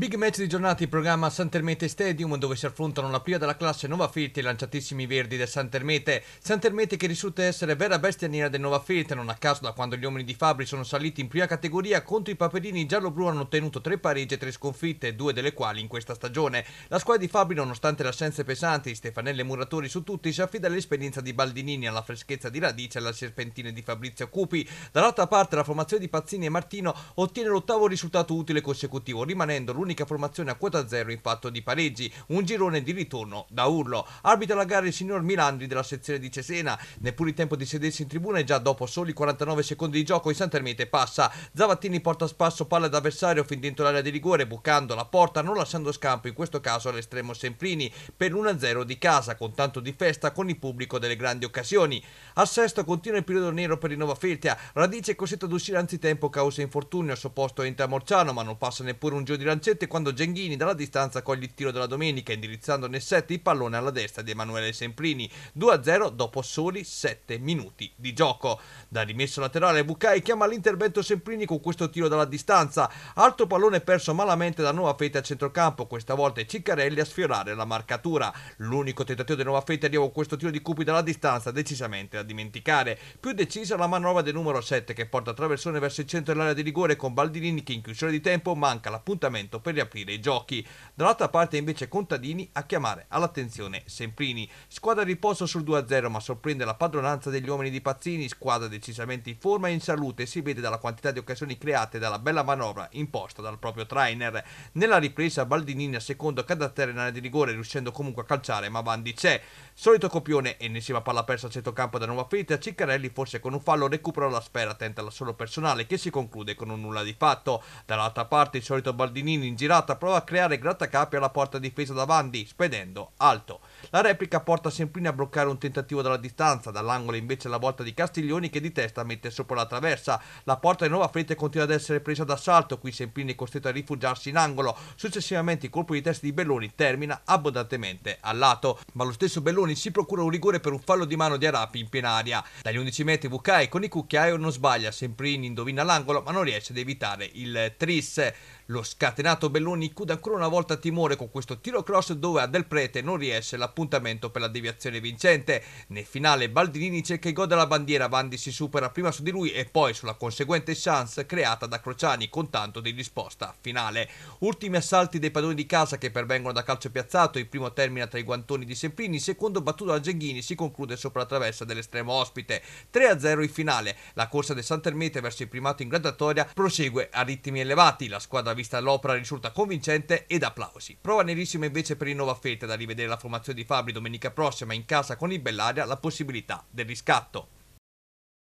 Big match di giornata in programma a Santermete Stadium dove si affrontano la prima della classe Nova Filtri e i lanciatissimi verdi del Santermete. Santermete che risulta essere vera bestia nera del Nova Filtri, non a caso da quando gli uomini di Fabri sono saliti in prima categoria contro i paperini giallo-blu hanno ottenuto tre pareggi e tre sconfitte, due delle quali in questa stagione. La squadra di Fabri nonostante le assenze pesanti, Stefanelle Muratori su tutti, si affida all'esperienza di Baldinini, alla freschezza di Radice e alla serpentina di Fabrizio Cupi. Dall'altra parte la formazione di Pazzini e Martino ottiene l'ottavo risultato utile consecutivo, rimanendo l'unico l'unica formazione a quota zero in fatto di pareggi, un girone di ritorno da urlo. Arbitra la gara il signor Milandri della sezione di Cesena, neppure il tempo di sedersi in tribuna e già dopo soli 49 secondi di gioco in Sant'Ermite passa. Zavattini porta a spasso palla d'avversario fin dentro l'area di rigore, bucando la porta, non lasciando scampo in questo caso all'estremo Semprini per 1 0 di casa, con tanto di festa con il pubblico delle grandi occasioni. A sesto continua il periodo nero per il Nova Feltia, Radice è costretto ad uscire anzitempo causa infortunio, al suo posto entra Morciano ma non passa neppure un giro di lancetta 7 quando Genghini dalla distanza coglie il tiro della domenica indirizzando nel 7 il pallone alla destra di Emanuele Semplini 2-0 dopo soli 7 minuti di gioco. Da rimesso laterale Bucai chiama l'intervento Semplini con questo tiro dalla distanza. Altro pallone perso malamente da Nuova Fete a centrocampo, questa volta Ciccarelli a sfiorare la marcatura. L'unico tentativo di Nuova Fete arriva con questo tiro di Cupi dalla distanza decisamente da dimenticare. Più decisa la manovra del numero 7 che porta attraversone verso il centro dell'area di rigore con Baldinini che in chiusura di tempo manca l'appuntamento per per riaprire i giochi. Dall'altra parte invece Contadini a chiamare all'attenzione Semprini. Squadra riposo sul 2-0 ma sorprende la padronanza degli uomini di Pazzini, squadra decisamente in forma e in salute, si vede dalla quantità di occasioni create dalla bella manovra imposta dal proprio trainer. Nella ripresa Baldinini a secondo cade a terra in area di rigore riuscendo comunque a calciare ma Bandi c'è. Solito copione, ennesima palla persa a centrocampo da nuova ferita, Ciccarelli forse con un fallo recupera la sfera, attenta la solo personale che si conclude con un nulla di fatto. Dall'altra parte il solito Baldinini in girata prova a creare grattacapi alla porta difesa davanti, spedendo alto. La replica porta Semprini a bloccare un tentativo dalla distanza, dall'angolo invece la volta di Castiglioni che di testa mette sopra la traversa. La porta di Nuova fretta continua ad essere presa d'assalto, qui Semprini è costretto a rifugiarsi in angolo. Successivamente il colpo di testa di Belloni termina abbondantemente a lato, ma lo stesso Belloni si procura un rigore per un fallo di mano di Arapi in piena aria. Dagli 11 metri Vukai con i cucchiaio non sbaglia, Semprini indovina l'angolo ma non riesce ad evitare il tris. Lo scatenato Belloni incuda ancora una volta timore con questo tiro cross dove a Del Prete non riesce l'appuntamento per la deviazione vincente. Nel finale Baldini cerca il gol della bandiera, Vandi si supera prima su di lui e poi sulla conseguente chance creata da Crociani con tanto di risposta finale. Ultimi assalti dei padroni di casa che pervengono da calcio piazzato, il primo termina tra i guantoni di Semprini, il secondo battuto da Genghini si conclude sopra la traversa dell'estremo ospite. 3-0 in finale, la corsa del Sant'Ermete verso il primato in graduatoria prosegue a ritmi elevati, la squadra vista l'opera risulta convincente ed applausi. Prova nerissima invece per il Nova Fete da rivedere la formazione di Fabri domenica prossima in casa con il Bellaria la possibilità del riscatto.